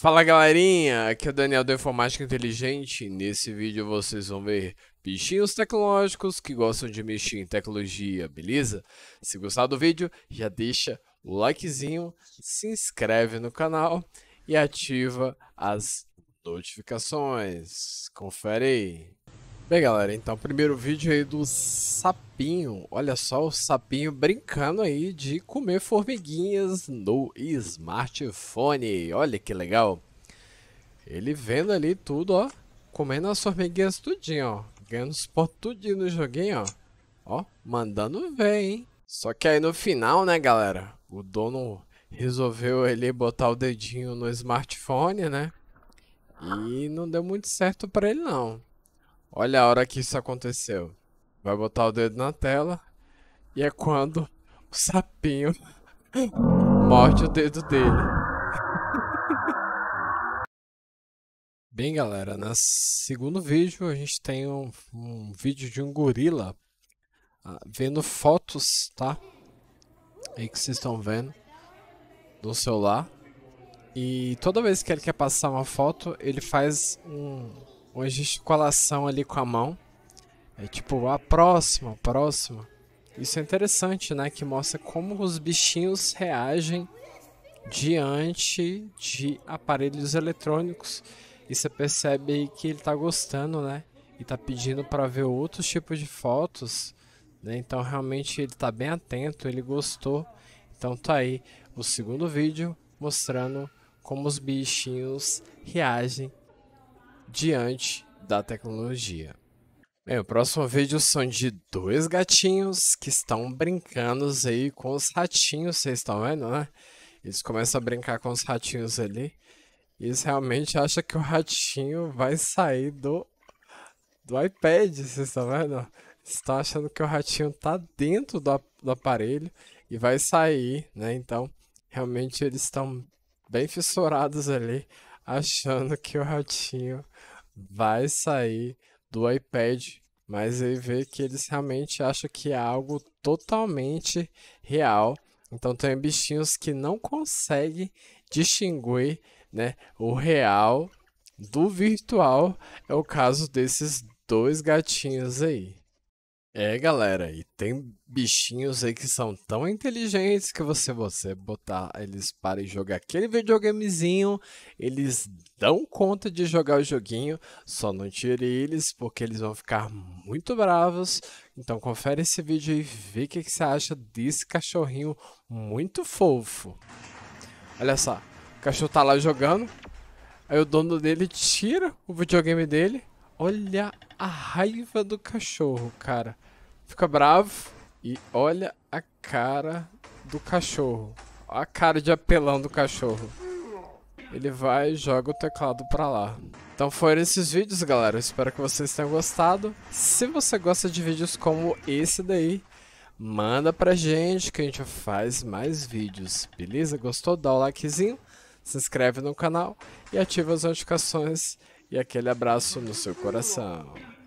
Fala galerinha, aqui é o Daniel do Informática Inteligente. Nesse vídeo vocês vão ver bichinhos tecnológicos que gostam de mexer em tecnologia, beleza? Se gostar do vídeo, já deixa o likezinho, se inscreve no canal e ativa as notificações. Confere aí. Bem, galera, então, primeiro vídeo aí do sapinho. Olha só o sapinho brincando aí de comer formiguinhas no smartphone. Olha que legal. Ele vendo ali tudo, ó. Comendo as formiguinhas tudinho, ó. Ganhando os pontos tudinho no joguinho, ó. Ó, mandando ver, hein. Só que aí no final, né, galera, o dono resolveu ele botar o dedinho no smartphone, né. E não deu muito certo pra ele, não. Olha a hora que isso aconteceu. Vai botar o dedo na tela e é quando o sapinho morde o dedo dele. Bem, galera, no segundo vídeo a gente tem um, um vídeo de um gorila ah, vendo fotos, tá? Aí que vocês estão vendo do celular. E toda vez que ele quer passar uma foto, ele faz um, uma gesticulação ali com a mão. É tipo, a próxima, próxima. Isso é interessante, né? Que mostra como os bichinhos reagem diante de aparelhos eletrônicos. E você percebe aí que ele tá gostando, né? E tá pedindo para ver outros tipos de fotos. Né? Então realmente ele tá bem atento, ele gostou. Então tá aí o segundo vídeo mostrando como os bichinhos reagem diante da tecnologia. Bem, o próximo vídeo são de dois gatinhos que estão brincando aí com os ratinhos, vocês estão vendo, né? Eles começam a brincar com os ratinhos ali. E eles realmente acham que o ratinho vai sair do, do iPad, vocês estão vendo? Estão achando que o ratinho tá dentro do, do aparelho e vai sair, né? Então, realmente eles estão bem fissurados ali achando que o ratinho vai sair do iPad, mas ele vê que eles realmente acham que é algo totalmente real. Então tem bichinhos que não conseguem distinguir né, o real do virtual. É o caso desses dois gatinhos aí. É, galera, e tem bichinhos aí que são tão inteligentes que você você botar eles para jogar aquele videogamezinho, eles dão conta de jogar o joguinho, só não tire eles porque eles vão ficar muito bravos. Então confere esse vídeo e vê o que, que você acha desse cachorrinho muito fofo. Olha só, o cachorro tá lá jogando, aí o dono dele tira o videogame dele, Olha a raiva do cachorro, cara. Fica bravo e olha a cara do cachorro. A cara de apelão do cachorro. Ele vai e joga o teclado pra lá. Então foram esses vídeos, galera. Eu espero que vocês tenham gostado. Se você gosta de vídeos como esse daí, manda pra gente que a gente faz mais vídeos. Beleza? Gostou? Dá o likezinho, se inscreve no canal e ativa as notificações e aquele abraço no seu coração.